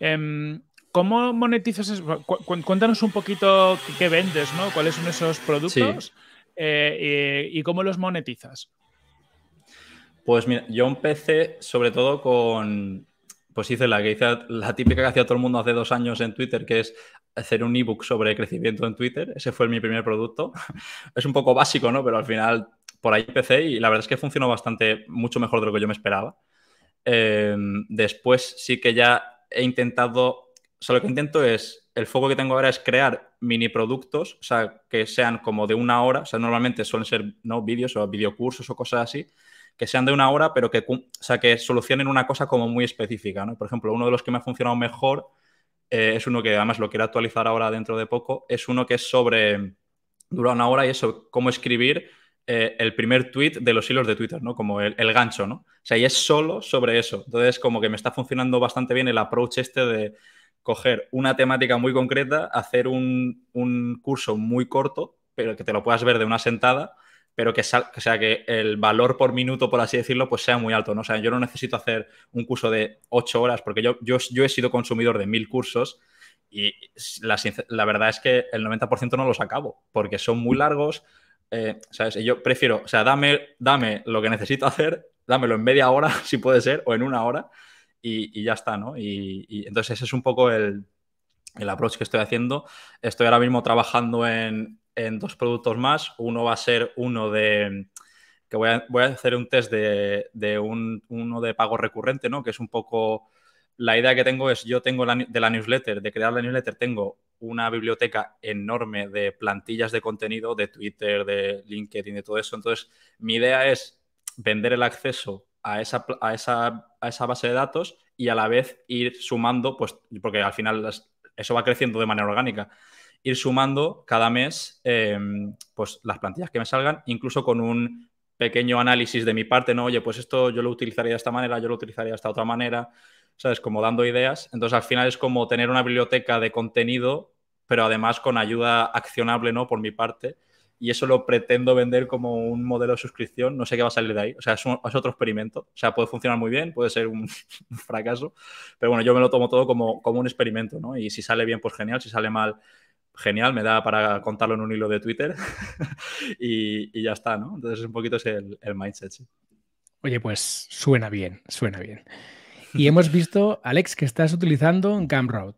Em, ¿Cómo monetizas? Cuéntanos un poquito qué vendes, ¿no? ¿Cuáles son esos productos eh, y, cómo los monetizas? Pues mira, yo empecé sobre todo con, pues hice la que la típica que hacía todo el mundo hace dos años en Twitter, que es hacer un ebook sobre crecimiento en Twitter. Ese fue mi primer producto. es un poco básico, ¿no? Pero al final por ahí empecé y la verdad es que funcionó bastante, mucho mejor de lo que yo me esperaba. Em, después sí que ya he intentado o sea, lo que intento es, el foco que tengo ahora es crear mini productos, o sea, que sean como de una hora, o sea, normalmente suelen ser ¿no? vídeos o videocursos o cosas así, que sean de una hora, pero que, o sea, que solucionen una cosa como muy específica, ¿no? Por ejemplo, uno de los que me ha funcionado mejor eh, es uno que además lo quiero actualizar ahora dentro de poco, es uno que es sobre, dura una hora y eso, cómo escribir eh, el primer tweet de los hilos de Twitter, ¿no? Como el, el, gancho, ¿no? O sea, y es solo sobre eso. Entonces, como que me está funcionando bastante bien el approach este de, coger una temática muy concreta, hacer un, un curso muy corto, pero que te lo puedas ver de una sentada, pero que, sea, que el valor por minuto, por así decirlo, pues sea muy alto. ¿no? O sea, yo no necesito hacer un curso de ocho horas, porque yo, yo, yo he sido consumidor de mil cursos y la, verdad es que el 90% no los acabo, porque son muy largos. Eh, yo prefiero, o sea, dame, dame lo que necesito hacer, dámelo en media hora, si puede ser, o en una hora, y, ya está, ¿no? Y, entonces ese es un poco el, approach que estoy haciendo. Estoy ahora mismo trabajando en, dos productos más. Uno va a ser uno de que voy a, hacer un test de, un, uno de pago recurrente, ¿no? Que es un poco la idea que tengo es, yo tengo la, de la newsletter, de crear la newsletter, tengo una biblioteca enorme de plantillas de contenido, de Twitter, de LinkedIn, de todo eso. Entonces, mi idea es vender el acceso a esa, a esa, base de datos y a la vez ir sumando, pues, porque al final eso va creciendo de manera orgánica, ir sumando cada mes em, pues, las plantillas que me salgan, incluso con un pequeño análisis de mi parte, ¿no? Oye, pues esto yo lo utilizaría de esta manera, yo lo utilizaría de esta otra manera, ¿sabes? Como dando ideas. Entonces, al final es como tener una biblioteca de contenido, pero además con ayuda accionable, ¿no? Por mi parte y eso lo pretendo vender como un modelo de suscripción, no sé qué va a salir de ahí. O sea, es, otro experimento. O sea, puede funcionar muy bien, puede ser un, fracaso, pero bueno, yo me lo tomo todo como, un experimento, ¿no? Y si sale bien, pues genial, si sale mal, genial, me da para contarlo en un hilo de Twitter y, ya está, ¿no? Entonces un poquito es el, mindset. Oye, pues suena bien, suena bien. Y hemos visto, Alex, que estás utilizando Gumroad.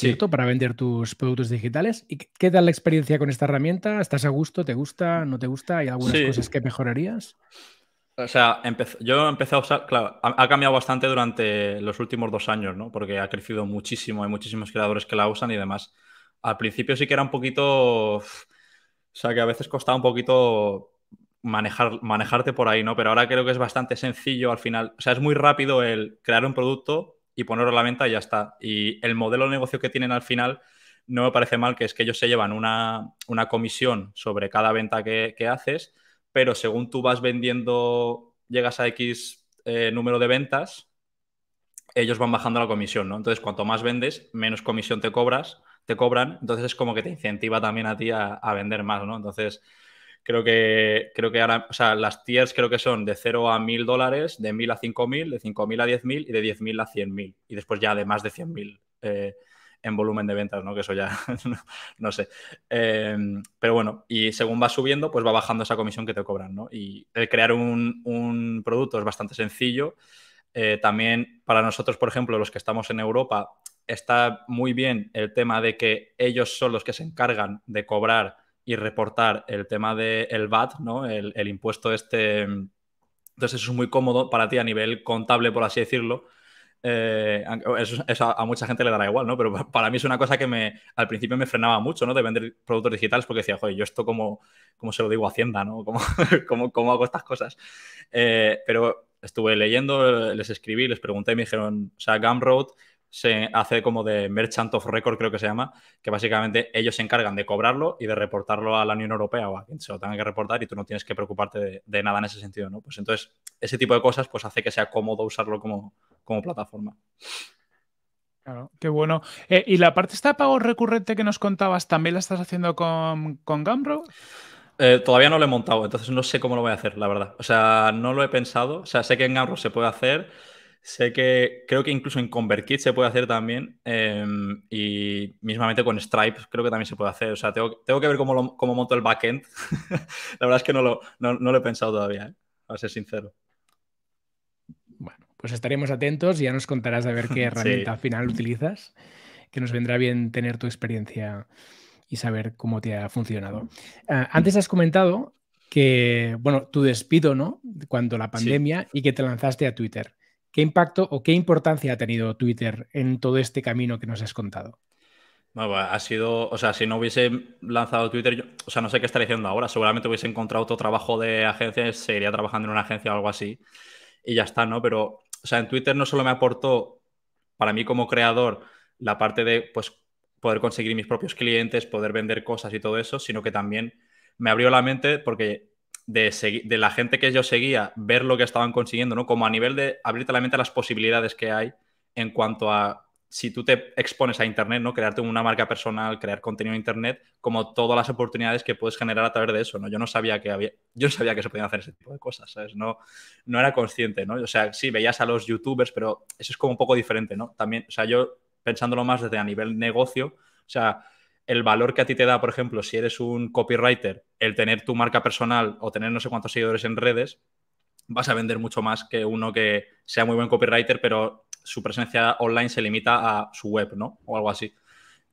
¿cierto? Para vender tus productos digitales. ¿Y qué tal la experiencia con esta herramienta? ¿Estás a gusto? ¿Te gusta? ¿No te gusta? ¿Hay algunas cosas que mejorarías? O sea, yo empecé a usar, claro, ha, cambiado bastante durante los últimos dos años, ¿no? Porque ha crecido muchísimo, hay muchísimos creadores que la usan y demás. Al principio sí que era un poquito, o sea, que a veces costaba un poquito manejar, manejarte por ahí, ¿no? Pero ahora creo que es bastante sencillo al final, o sea, es muy rápido el crear un producto, y ponerlo a la venta y ya está. Y el modelo de negocio que tienen al final no me parece mal, que es que ellos se llevan una, comisión sobre cada venta que, haces, pero según tú vas vendiendo, llegas a X eh, número de ventas, ellos van bajando la comisión, ¿no? Entonces, cuanto más vendes, menos comisión te cobras, te cobran, entonces es como que te incentiva también a ti a, a vender más, ¿no? Entonces, Creo que, creo que ahora, o sea, las tiers creo que son de 0 a 1000 dólares, de 1000 a 5000, de 5000 a 10000 y de 10000 a 100.000. Y después ya de más de 100.000 eh, en volumen de ventas, ¿no? Que eso ya, no, sé. Eh, pero bueno, y según va subiendo, pues va bajando esa comisión que te cobran, ¿no? Y el crear un, producto es bastante sencillo. Eh, también para nosotros, por ejemplo, los que estamos en Europa, está muy bien el tema de que ellos son los que se encargan de cobrar y reportar el tema del el VAT, ¿no? El, el, impuesto este. Mm, entonces eso es muy cómodo para ti a nivel contable, por así decirlo. Eh, eso, a, mucha gente le dará igual, ¿no? Pero para mí es una cosa que me, al principio me frenaba mucho, ¿no? De vender productos digitales porque decía, joder, yo esto como, como se lo digo a Hacienda, ¿no? ¿Cómo, cómo, cómo hago estas cosas? Eh, pero estuve leyendo, les escribí, les pregunté y me dijeron, o sea, Gumroad se hace como de Merchant of Record, creo que se llama, que básicamente ellos se encargan de cobrarlo y de reportarlo a la Unión Europea o a quien se lo tenga que reportar y tú no tienes que preocuparte de, nada en ese sentido, ¿no? Pues entonces, ese tipo de cosas pues hace que sea cómodo usarlo como, como plataforma. Claro, qué bueno. Eh, ¿Y la parte esta de pago recurrente que nos contabas, también la estás haciendo con, con eh, todavía no lo he montado, entonces no sé cómo lo voy a hacer, la verdad. O sea, no lo he pensado. O sea, sé que en Gumroad se puede hacer, Sé que creo que incluso en ConvertKit se puede hacer también em, y mismamente con Stripe creo que también se puede hacer. O sea, tengo, que ver cómo, cómo monto el backend. la verdad es que no lo, he pensado todavía, ¿eh? a ser sincero. Bueno, pues estaremos atentos y ya nos contarás a ver qué herramienta al final utilizas, que nos vendrá bien tener tu experiencia y saber cómo te ha funcionado. Ah, antes has comentado que, bueno, tu despido, ¿no? Cuando la pandemia y que te lanzaste a Twitter. ¿Qué impacto o qué importancia ha tenido Twitter en todo este camino que nos has contado? Bueno, pues, ha sido, o sea, si no hubiese lanzado Twitter, o sea, no sé qué estaría haciendo ahora, seguramente hubiese encontrado otro trabajo de agencia, seguiría trabajando en una agencia o algo así, y ya está, ¿no? Pero, o sea, en Twitter no solo me aportó, para mí como creador, la parte de, pues, poder conseguir mis propios clientes, poder vender cosas y todo eso, sino que también me abrió la mente porque de, la gente que yo seguía, ver lo que estaban consiguiendo, ¿no? Como a nivel de abrirte la mente a las posibilidades que hay en cuanto a si tú te expones a Internet, ¿no? Crearte una marca personal, crear contenido en Internet, como todas las oportunidades que puedes generar a través de eso, ¿no? Yo no sabía que había, yo sabía que se podían hacer ese tipo de cosas, ¿sabes? No, no era consciente, ¿no? O sea, sí, veías a los youtubers, pero eso es como un poco diferente, ¿no? También, o sea, yo pensándolo más desde a nivel negocio, o sea, el valor que a ti te da, por ejemplo, si eres un copywriter, el tener tu marca personal o tener no sé cuántos seguidores en redes, vas a vender mucho más que uno que sea muy buen copywriter, pero su presencia online se limita a su web, ¿no? O algo así.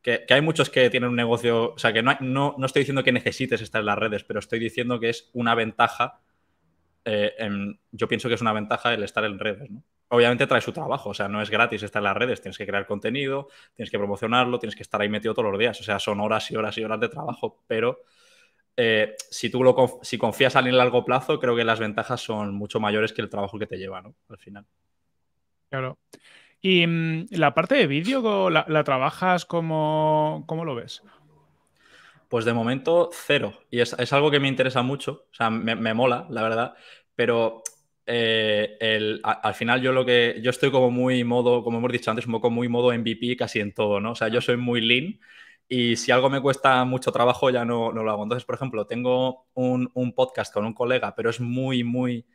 Que, hay muchos que tienen un negocio, o sea, que no, no, estoy diciendo que necesites estar en las redes, pero estoy diciendo que es una ventaja, eh, yo pienso que es una ventaja el estar en redes, ¿no? obviamente trae su trabajo, o sea, no es gratis estar en las redes, tienes que crear contenido, tienes que promocionarlo, tienes que estar ahí metido todos los días, o sea, son horas y horas y horas de trabajo, pero eh, si tú lo si confías en largo plazo, creo que las ventajas son mucho mayores que el trabajo que te lleva, ¿no? Al final. Claro. ¿Y mm, la parte de vídeo la, trabajas como, cómo lo ves? Pues de momento cero. Y es, algo que me interesa mucho, o sea, me, me mola, la verdad, pero eh, al final yo lo que yo estoy como muy modo, como hemos dicho antes, un poco muy modo MVP casi en todo, ¿no? O sea, yo soy muy lean y si algo me cuesta mucho trabajo ya no, no lo hago. Entonces, por ejemplo, tengo un, podcast con un colega, pero es muy, muy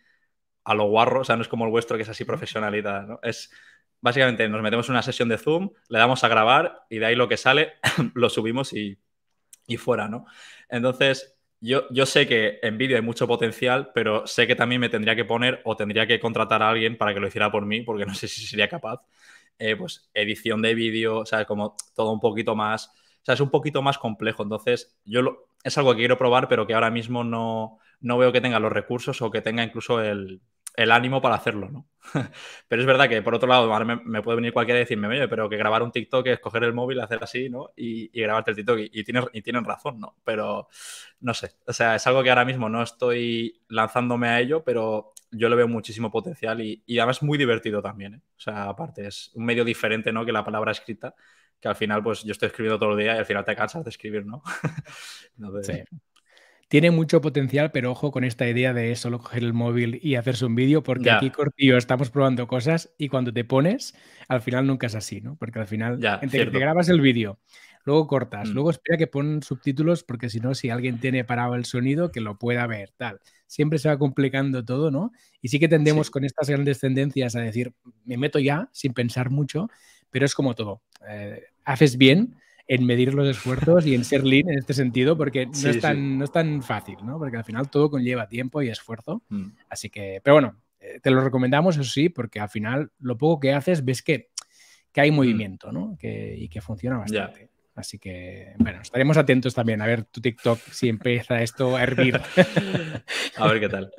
a lo guarro, o sea, no es como el vuestro que es así profesionalidad, Es básicamente nos metemos en una sesión de Zoom, le damos a grabar y de ahí lo que sale lo subimos y, y fuera, ¿no? Entonces, yo, sé que en vídeo hay mucho potencial, pero sé que también me tendría que poner o tendría que contratar a alguien para que lo hiciera por mí, porque no sé si sería capaz. Eh, pues edición de vídeo, o sea, como todo un poquito más, o sea, es un poquito más complejo. Entonces, yo lo, es algo que quiero probar, pero que ahora mismo no, no veo que tenga los recursos o que tenga incluso el, el ánimo para hacerlo, ¿no? pero es verdad que por otro lado, me, puede venir cualquiera y decirme, oye, pero que grabar un TikTok es coger el móvil, hacer así, ¿no? Y, y grabarte el TikTok. Y, tienen razón, ¿no? Pero no sé. O sea, es algo que ahora mismo no estoy lanzándome a ello, pero yo le veo muchísimo potencial y, y además muy divertido también. ¿eh? O sea, aparte, es un medio diferente, ¿no? Que la palabra escrita, que al final, pues yo estoy escribiendo todo el día y al final te cansas de escribir, ¿no? sí. Tiene mucho potencial, pero ojo con esta idea de solo coger el móvil y hacerse un vídeo, porque aquí Cortillo estamos probando cosas y cuando te pones, al final nunca es así, ¿no? Porque al final, ya, te grabas el vídeo, luego cortas, mm. luego espera que ponen subtítulos, porque si no, si alguien tiene parado el sonido, que lo pueda ver, tal. Siempre se va complicando todo, ¿no? Y sí que tendemos con estas grandes tendencias a decir, me meto ya, sin pensar mucho, pero es como todo. Eh, haces bien, en medir los esfuerzos y en ser lean en este sentido, porque no, es tan, fácil, ¿no? Porque al final todo conlleva tiempo y esfuerzo. Mm. Así que, pero bueno, eh, te lo recomendamos, eso sí, porque al final lo poco que haces ves que, hay mm. movimiento, ¿no? Que, y que funciona bastante. Así que, bueno, estaremos atentos también a ver tu TikTok si empieza esto a hervir. a ver qué tal.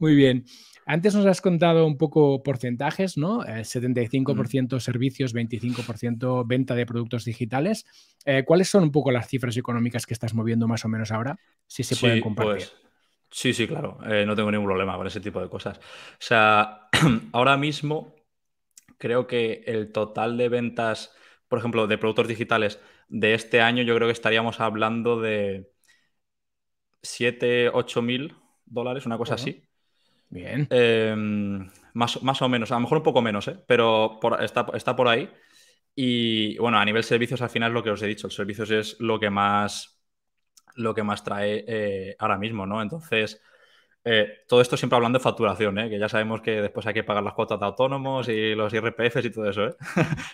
Muy bien. Antes nos has contado un poco porcentajes, ¿no? 75% eh, mm. servicios, 25% venta de productos digitales. Eh, ¿Cuáles son un poco las cifras económicas que estás moviendo más o menos ahora? Si se pueden compartir. Pues, sí, sí, claro. Eh, no tengo ningún problema con ese tipo de cosas. O sea, ahora mismo creo que el total de ventas, por ejemplo, de productos digitales de este año, yo creo que estaríamos hablando de 7, 8 mil dólares, una cosa así. Bien. Em, más, más, o menos, a lo mejor un poco menos, ¿eh? pero está, por ahí. Y bueno, a nivel servicios, al final es lo que os he dicho, el servicios es lo que más, lo que más trae eh, ahora mismo, ¿no? Entonces, eh, todo esto siempre hablando de facturación, que ya sabemos que después hay que pagar las cuotas de autónomos y los IRPFs y todo eso. o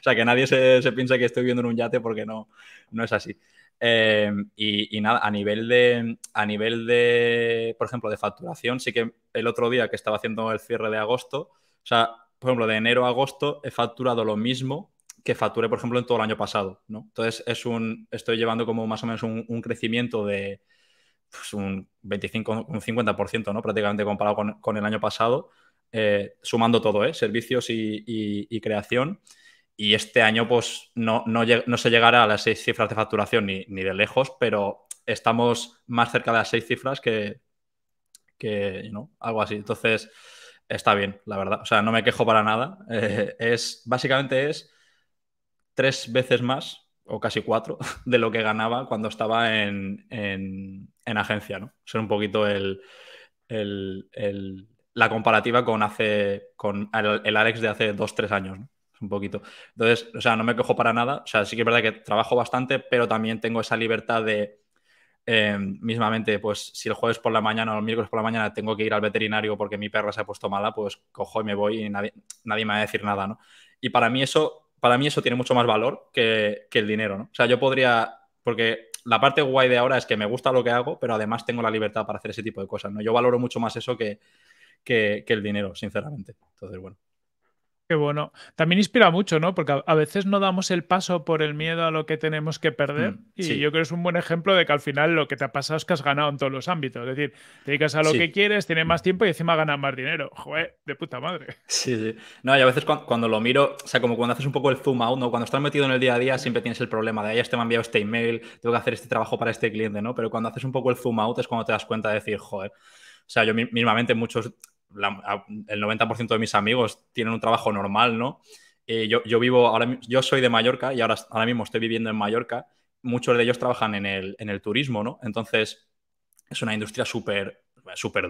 sea, que nadie se, se piensa que estoy viviendo en un yate porque no, no es así. Eh, y, nada, a nivel de, a nivel de, por ejemplo, de facturación, sí que el otro día que estaba haciendo el cierre de agosto, o sea, por ejemplo, de enero a agosto he facturado lo mismo que facturé, por ejemplo, en todo el año pasado, Entonces, es un, estoy llevando como más o menos un, crecimiento de pues, un 25, un 50%, ¿no? Prácticamente comparado con, el año pasado, eh, sumando todo, ¿eh? Servicios y creación y este año pues no, no, se llegará a las seis cifras de facturación ni, ni, de lejos, pero estamos más cerca de las seis cifras que, que ¿no? algo así. Entonces, está bien, la verdad. O sea, no me quejo para nada. Eh, es, básicamente es tres veces más o casi cuatro de lo que ganaba cuando estaba en, agencia, ¿no? ser un poquito el, la comparativa con hace con el, el Alex de hace dos, tres años, ¿no? un poquito. Entonces, o sea, no me cojo para nada. O sea, sí que es verdad que trabajo bastante, pero también tengo esa libertad de, em, mismamente, pues si el jueves por la mañana o el miércoles por la mañana tengo que ir al veterinario porque mi perra se ha puesto mala, pues cojo y me voy y nadie, me va a decir nada, ¿no? Y para mí eso, para mí eso tiene mucho más valor que, el dinero, ¿no? O sea, yo podría, porque la parte guay de ahora es que me gusta lo que hago, pero además tengo la libertad para hacer ese tipo de cosas, ¿no? Yo valoro mucho más eso que, que el dinero, sinceramente. Entonces, bueno. Qué bueno. También inspira mucho, ¿no? Porque a veces no damos el paso por el miedo a lo que tenemos que perder. Mm, y yo creo que es un buen ejemplo de que al final lo que te ha pasado es que has ganado en todos los ámbitos. Es decir, te dedicas a lo que quieres, tienes más tiempo y encima ganas más dinero. Joder, de puta madre. Sí, sí. No, y a veces cuando, lo miro, o sea, como cuando haces un poco el zoom out, ¿no? Cuando estás metido en el día a día siempre tienes el problema de, ay, este me ha enviado este email, tengo que hacer este trabajo para este cliente, ¿no? Pero cuando haces un poco el zoom out es cuando te das cuenta de decir, joder. O sea, yo mismamente muchos el 90% de mis amigos tienen un trabajo normal, ¿no? Eh, yo, vivo, ahora, yo soy de Mallorca y ahora, ahora mismo estoy viviendo en Mallorca. Muchos de ellos trabajan en el, turismo, ¿no? Entonces, es una industria súper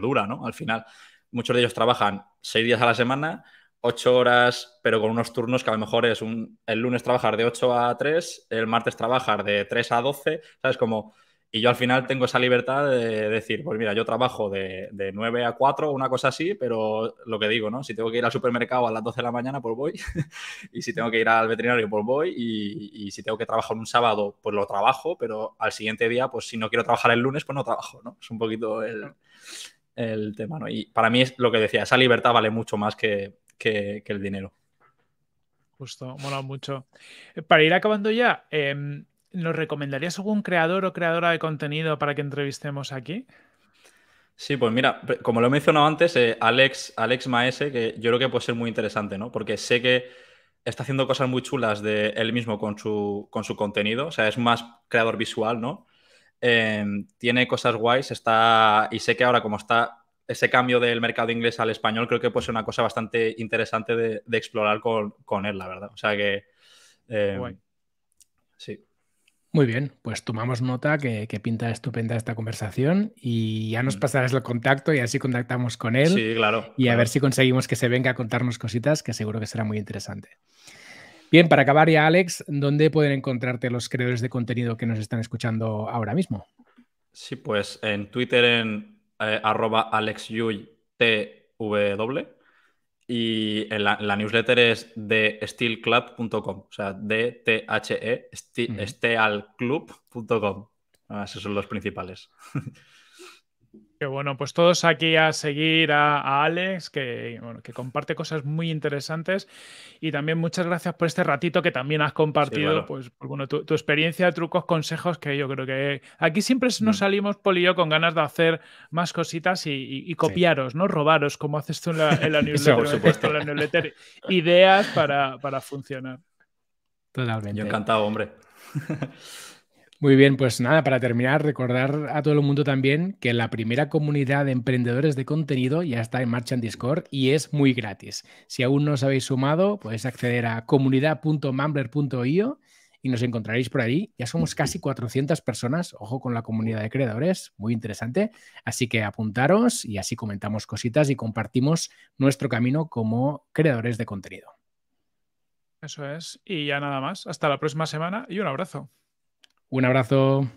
dura, ¿no? Al final, muchos de ellos trabajan seis días a la semana, ocho horas, pero con unos turnos que a lo mejor es el lunes trabajar de 8 a 3, el martes trabajar de 3 a 12, ¿sabes? Como y yo al final tengo esa libertad de decir, pues mira, yo trabajo de, de 9 a 4, una cosa así, pero lo que digo, ¿no? Si tengo que ir al supermercado a las 12 de la mañana, pues voy. y si tengo que ir al veterinario, pues voy. Y, si tengo que trabajar un sábado, pues lo trabajo, pero al siguiente día, pues si no quiero trabajar el lunes, pues no trabajo, ¿no? Es un poquito el, el tema, ¿no? Y para mí es lo que decía, esa libertad vale mucho más que, que, que el dinero. Justo, mola mucho. Eh, para ir acabando ya, em, ¿nos recomendarías algún creador o creadora de contenido para que entrevistemos aquí? Sí, pues mira, como lo he mencionado antes, eh, Alex, Alex Maese, que yo creo que puede ser muy interesante, ¿no? Porque sé que está haciendo cosas muy chulas de él mismo con su, con su contenido, o sea, es más creador visual, ¿no? Em, tiene cosas guays, está, y sé que ahora como está ese cambio del mercado inglés al español, creo que puede ser una cosa bastante interesante de, explorar con, él, la verdad. O sea que... Em, sí. Muy bien, pues tomamos nota que, pinta estupenda esta conversación y ya nos mm. pasarás el contacto y así contactamos con él. Sí, claro. Y a ver si conseguimos que se venga a contarnos cositas, que seguro que será muy interesante. Bien, para acabar ya, Alex, ¿dónde pueden encontrarte los creadores de contenido que nos están escuchando ahora mismo? Sí, pues en Twitter en eh, arroba alexyuytw y la, newsletter es de steelclub.com, o sea, D-T-H-E, e, stealclub.com. Ah, esos son los principales. Que bueno, pues todos aquí a seguir a, Alex, que, que comparte cosas muy interesantes. Y también muchas gracias por este ratito que también has compartido, pues, bueno, tu, experiencia de trucos, consejos, que yo creo que aquí siempre nos mm. salimos, yo, con ganas de hacer más cositas y, copiaros, ¿no? Robaros, como haces tú en la, newsletter. por en ideas para, para funcionar. Totalmente. Yo encantado, hombre. Muy bien, pues nada, para terminar, recordar a todo el mundo también que la primera comunidad de emprendedores de contenido ya está en marcha en Discord y es muy gratis. Si aún no os habéis sumado, podéis acceder a comunidad.mambler.io y nos encontraréis por ahí. Ya somos casi 400 personas, ojo con la comunidad de creadores, muy interesante. Así que apuntaros y así comentamos cositas y compartimos nuestro camino como creadores de contenido. Eso es. Y ya nada más. Hasta la próxima semana y un abrazo. Un abrazo.